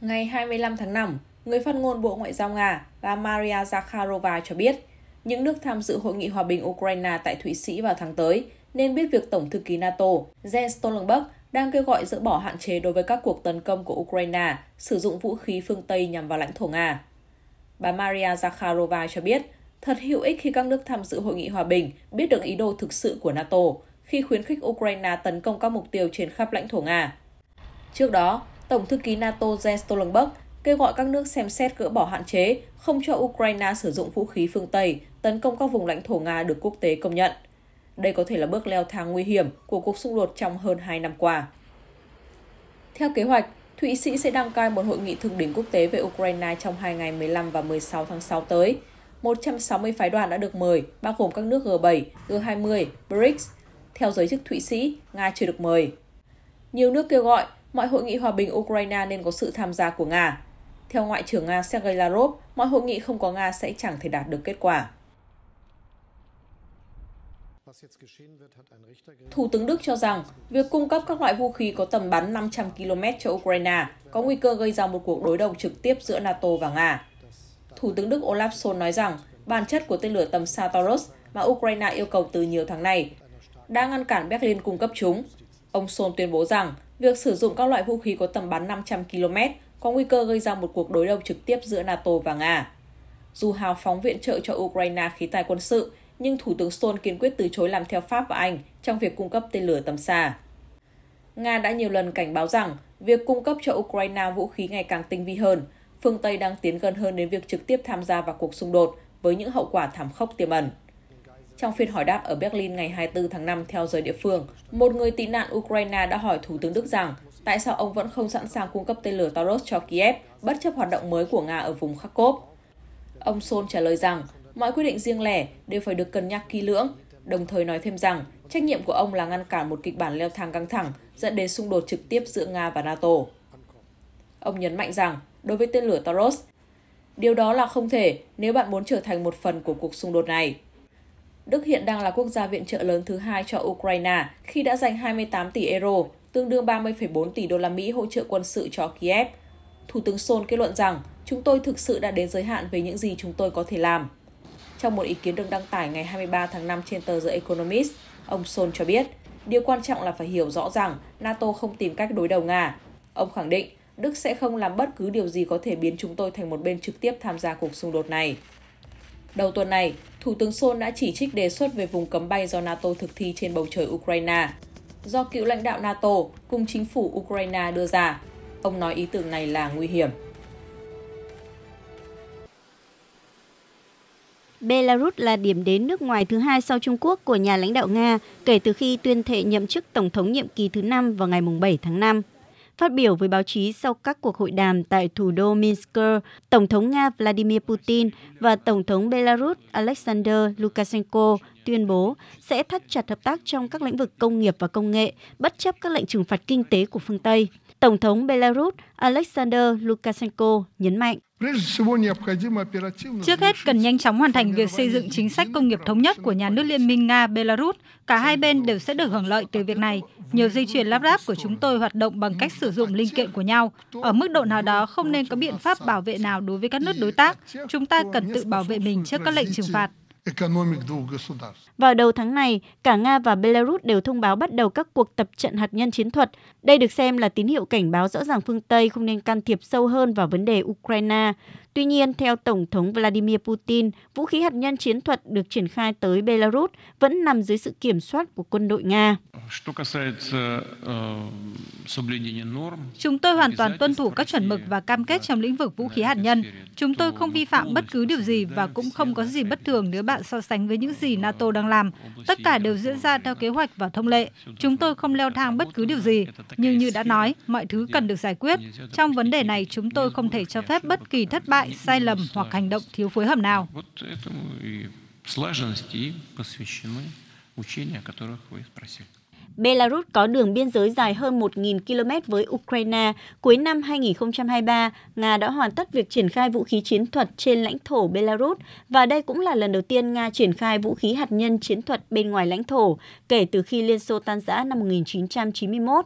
Ngày 25 tháng 5, người phát ngôn Bộ Ngoại giao Nga bà Maria Zakharova cho biết, những nước tham dự hội nghị hòa bình Ukraine tại Thụy Sĩ vào tháng tới nên biết việc Tổng thư ký NATO Jens Stoltenberg đang kêu gọi dỡ bỏ hạn chế đối với các cuộc tấn công của Ukraine sử dụng vũ khí phương Tây nhằm vào lãnh thổ Nga. Bà Maria Zakharova cho biết, thật hữu ích khi các nước tham dự hội nghị hòa bình biết được ý đồ thực sự của NATO khi khuyến khích Ukraine tấn công các mục tiêu trên khắp lãnh thổ Nga. Trước đó, Tổng thư ký NATO Jens Stoltenberg kêu gọi các nước xem xét gỡ bỏ hạn chế, không cho Ukraine sử dụng vũ khí phương Tây tấn công các vùng lãnh thổ Nga được quốc tế công nhận. Đây có thể là bước leo thang nguy hiểm của cuộc xung đột trong hơn 2 năm qua. Theo kế hoạch, Thụy Sĩ sẽ đăng cai một hội nghị thượng đỉnh quốc tế về Ukraine trong hai ngày 15 và 16 tháng 6 tới. 160 phái đoàn đã được mời, bao gồm các nước G7, G20, BRICS. Theo giới chức Thụy Sĩ, Nga chưa được mời. Nhiều nước kêu gọi mọi hội nghị hòa bình Ukraine nên có sự tham gia của Nga. Theo Ngoại trưởng Nga Sergei Lavrov, mọi hội nghị không có Nga sẽ chẳng thể đạt được kết quả. Thủ tướng Đức cho rằng việc cung cấp các loại vũ khí có tầm bắn 500 km cho Ukraine có nguy cơ gây ra một cuộc đối đầu trực tiếp giữa NATO và Nga. Thủ tướng Đức Olaf Scholz nói rằng bản chất của tên lửa tầm xa Taurus mà Ukraine yêu cầu từ nhiều tháng này đã ngăn cản Berlin cung cấp chúng. Ông Scholz tuyên bố rằng Việc sử dụng các loại vũ khí có tầm bắn 500 km có nguy cơ gây ra một cuộc đối đầu trực tiếp giữa NATO và Nga. Dù hào phóng viện trợ cho Ukraine khí tài quân sự, nhưng Thủ tướng Stoltenberg kiên quyết từ chối làm theo Pháp và Anh trong việc cung cấp tên lửa tầm xa. Nga đã nhiều lần cảnh báo rằng việc cung cấp cho Ukraine vũ khí ngày càng tinh vi hơn, phương Tây đang tiến gần hơn đến việc trực tiếp tham gia vào cuộc xung đột với những hậu quả thảm khốc tiềm ẩn. Trong phiên hỏi đáp ở Berlin ngày 24 tháng 5 theo giờ địa phương, một người tị nạn Ukraine đã hỏi Thủ tướng Đức rằng tại sao ông vẫn không sẵn sàng cung cấp tên lửa Taurus cho Kiev bất chấp hoạt động mới của Nga ở vùng Kharkov. Ông Sol trả lời rằng mọi quyết định riêng lẻ đều phải được cân nhắc kỹ lưỡng, đồng thời nói thêm rằng trách nhiệm của ông là ngăn cản một kịch bản leo thang căng thẳng dẫn đến xung đột trực tiếp giữa Nga và NATO. Ông nhấn mạnh rằng, đối với tên lửa Taurus, điều đó là không thể nếu bạn muốn trở thành một phần của cuộc xung đột này. Đức hiện đang là quốc gia viện trợ lớn thứ hai cho Ukraine khi đã dành 28 tỷ euro, tương đương 30,4 tỷ đô la Mỹ hỗ trợ quân sự cho Kiev. Thủ tướng Sol kết luận rằng, chúng tôi thực sự đã đến giới hạn về những gì chúng tôi có thể làm. Trong một ý kiến được đăng tải ngày 23 tháng 5 trên tờ The Economist, ông Sol cho biết, điều quan trọng là phải hiểu rõ rằng NATO không tìm cách đối đầu Nga. Ông khẳng định, Đức sẽ không làm bất cứ điều gì có thể biến chúng tôi thành một bên trực tiếp tham gia cuộc xung đột này. Đầu tuần này, Thủ tướng Sol đã chỉ trích đề xuất về vùng cấm bay do NATO thực thi trên bầu trời Ukraine, do cựu lãnh đạo NATO cùng chính phủ Ukraine đưa ra. Ông nói ý tưởng này là nguy hiểm. Belarus là điểm đến nước ngoài thứ hai sau Trung Quốc của nhà lãnh đạo Nga kể từ khi tuyên thệ nhậm chức Tổng thống nhiệm kỳ thứ 5 vào ngày 7 tháng 5. Phát biểu với báo chí sau các cuộc hội đàm tại thủ đô Minsk, Tổng thống Nga Vladimir Putin và Tổng thống Belarus Alexander Lukashenko tuyên bố sẽ thắt chặt hợp tác trong các lĩnh vực công nghiệp và công nghệ, bất chấp các lệnh trừng phạt kinh tế của phương Tây. Tổng thống Belarus Alexander Lukashenko nhấn mạnh. Trước hết, cần nhanh chóng hoàn thành việc xây dựng chính sách công nghiệp thống nhất của nhà nước Liên minh Nga-Belarus. Cả hai bên đều sẽ được hưởng lợi từ việc này. Nhiều dây chuyền lắp ráp của chúng tôi hoạt động bằng cách sử dụng linh kiện của nhau. Ở mức độ nào đó, không nên có biện pháp bảo vệ nào đối với các nước đối tác. Chúng ta cần tự bảo vệ mình trước các lệnh trừng phạt. Vào đầu tháng này, cả Nga và Belarus đều thông báo bắt đầu các cuộc tập trận hạt nhân chiến thuật. Đây được xem là tín hiệu cảnh báo rõ ràng phương Tây không nên can thiệp sâu hơn vào vấn đề Ukraine. Tuy nhiên, theo Tổng thống Vladimir Putin, vũ khí hạt nhân chiến thuật được triển khai tới Belarus vẫn nằm dưới sự kiểm soát của quân đội Nga. Э, chúng tôi hoàn toàn tuân thủ các chuẩn mực và cam kết trong lĩnh vực vũ khí hạt nhân. Chúng tôi không vi phạm bất cứ điều gì và cũng không có gì bất thường nếu bạn so sánh với những gì NATO đang làm. Tất cả đều diễn ra theo kế hoạch và thông lệ. Chúng tôi không leo thang bất cứ điều gì. Nhưng như đã nói, mọi thứ cần được giải quyết. Trong vấn đề này, chúng tôi không thể cho phép bất kỳ thất bại loại sai lầm hoặc hành động thiếu phối hợp nào. Belarus có đường biên giới dài hơn 1.000 km với Ukraine. Cuối năm 2023, Nga đã hoàn tất việc triển khai vũ khí chiến thuật trên lãnh thổ Belarus và đây cũng là lần đầu tiên Nga triển khai vũ khí hạt nhân chiến thuật bên ngoài lãnh thổ kể từ khi Liên Xô tan rã năm 1991.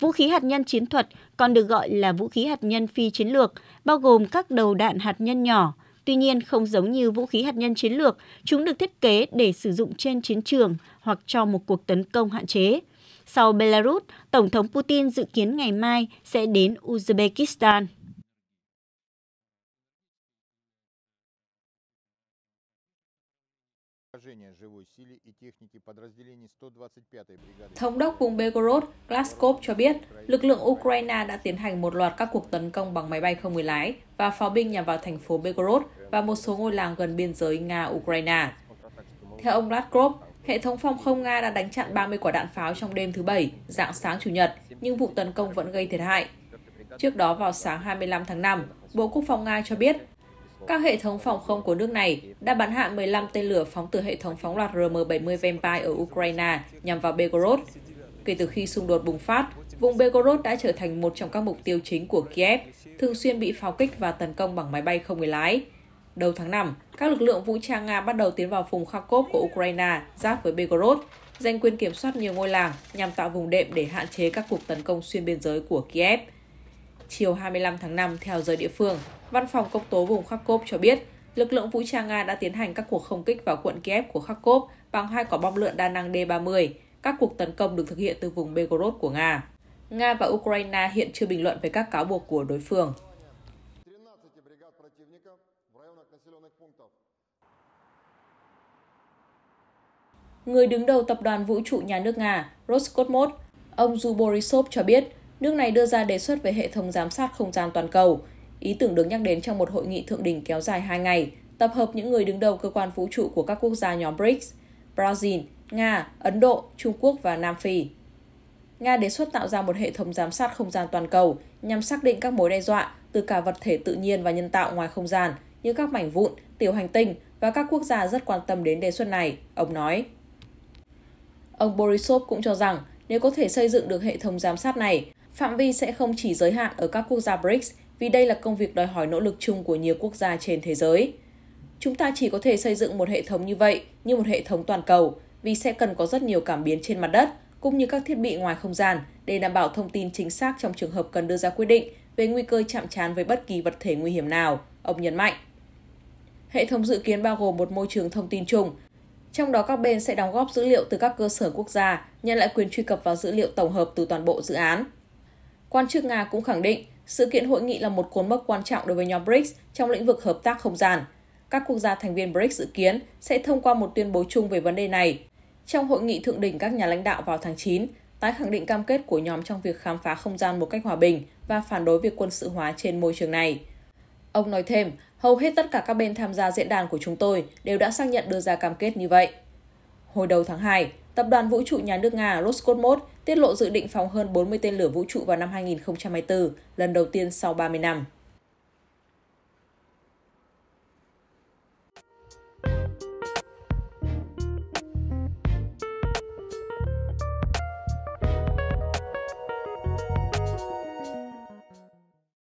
Vũ khí hạt nhân chiến thuật còn được gọi là vũ khí hạt nhân phi chiến lược, bao gồm các đầu đạn hạt nhân nhỏ. Tuy nhiên, không giống như vũ khí hạt nhân chiến lược, chúng được thiết kế để sử dụng trên chiến trường hoặc cho một cuộc tấn công hạn chế. Sau Belarus, Tổng thống Putin dự kiến ngày mai sẽ đến Uzbekistan. Thống đốc vùng Belgorod, Glaskov cho biết, lực lượng Ukraine đã tiến hành một loạt các cuộc tấn công bằng máy bay không người lái và pháo binh nhằm vào thành phố Belgorod và một số ngôi làng gần biên giới Nga-Ukraine. Theo ông Glaskov, hệ thống phòng không Nga đã đánh chặn 30 quả đạn pháo trong đêm thứ Bảy, dạng sáng Chủ nhật, nhưng vụ tấn công vẫn gây thiệt hại. Trước đó vào sáng 25 tháng 5, Bộ Quốc phòng Nga cho biết các hệ thống phòng không của nước này đã bắn hạ 15 tên lửa phóng từ hệ thống phóng loạt RM-70 Vampire ở Ukraine nhằm vào Belgorod. Kể từ khi xung đột bùng phát, vùng Belgorod đã trở thành một trong các mục tiêu chính của Kiev, thường xuyên bị pháo kích và tấn công bằng máy bay không người lái. Đầu tháng 5, các lực lượng vũ trang Nga bắt đầu tiến vào vùng Kharkov của Ukraine giáp với Belgorod, giành quyền kiểm soát nhiều ngôi làng nhằm tạo vùng đệm để hạn chế các cuộc tấn công xuyên biên giới của Kiev chiều 25 tháng 5 theo giờ địa phương. Văn phòng công tố vùng Kharkov cho biết, lực lượng vũ trang Nga đã tiến hành các cuộc không kích vào quận Kiev của Kharkov bằng hai quả bom lượn đa năng D-30. Các cuộc tấn công được thực hiện từ vùng Belgorod của Nga. Nga và Ukraine hiện chưa bình luận về các cáo buộc của đối phương. Người đứng đầu tập đoàn vũ trụ nhà nước Nga Roscosmos, ông Zu Borisov cho biết Nước này đưa ra đề xuất về hệ thống giám sát không gian toàn cầu. Ý tưởng được nhắc đến trong một hội nghị thượng đỉnh kéo dài 2 ngày, tập hợp những người đứng đầu cơ quan vũ trụ của các quốc gia nhóm BRICS, Brazil, Nga, Ấn Độ, Trung Quốc và Nam Phi. Nga đề xuất tạo ra một hệ thống giám sát không gian toàn cầu nhằm xác định các mối đe dọa từ cả vật thể tự nhiên và nhân tạo ngoài không gian như các mảnh vụn, tiểu hành tinh và các quốc gia rất quan tâm đến đề xuất này, ông nói. Ông Borisov cũng cho rằng nếu có thể xây dựng được hệ thống giám sát này, Phạm vi sẽ không chỉ giới hạn ở các quốc gia BRICS vì đây là công việc đòi hỏi nỗ lực chung của nhiều quốc gia trên thế giới. Chúng ta chỉ có thể xây dựng một hệ thống như vậy như một hệ thống toàn cầu vì sẽ cần có rất nhiều cảm biến trên mặt đất cũng như các thiết bị ngoài không gian để đảm bảo thông tin chính xác trong trường hợp cần đưa ra quyết định về nguy cơ chạm trán với bất kỳ vật thể nguy hiểm nào, ông nhấn mạnh. Hệ thống dự kiến bao gồm một môi trường thông tin chung, trong đó các bên sẽ đóng góp dữ liệu từ các cơ sở quốc gia, nhận lại quyền truy cập vào dữ liệu tổng hợp từ toàn bộ dự án. Quan chức Nga cũng khẳng định sự kiện hội nghị là một cột mốc quan trọng đối với nhóm BRICS trong lĩnh vực hợp tác không gian. Các quốc gia thành viên BRICS dự kiến sẽ thông qua một tuyên bố chung về vấn đề này. Trong hội nghị thượng đỉnh các nhà lãnh đạo vào tháng 9, tái khẳng định cam kết của nhóm trong việc khám phá không gian một cách hòa bình và phản đối việc quân sự hóa trên môi trường này. Ông nói thêm, hầu hết tất cả các bên tham gia diễn đàn của chúng tôi đều đã xác nhận đưa ra cam kết như vậy. Hồi đầu tháng 2, Tập đoàn vũ trụ nhà nước Nga Roscosmos tiết lộ dự định phóng hơn 40 tên lửa vũ trụ vào năm 2024, lần đầu tiên sau 30 năm.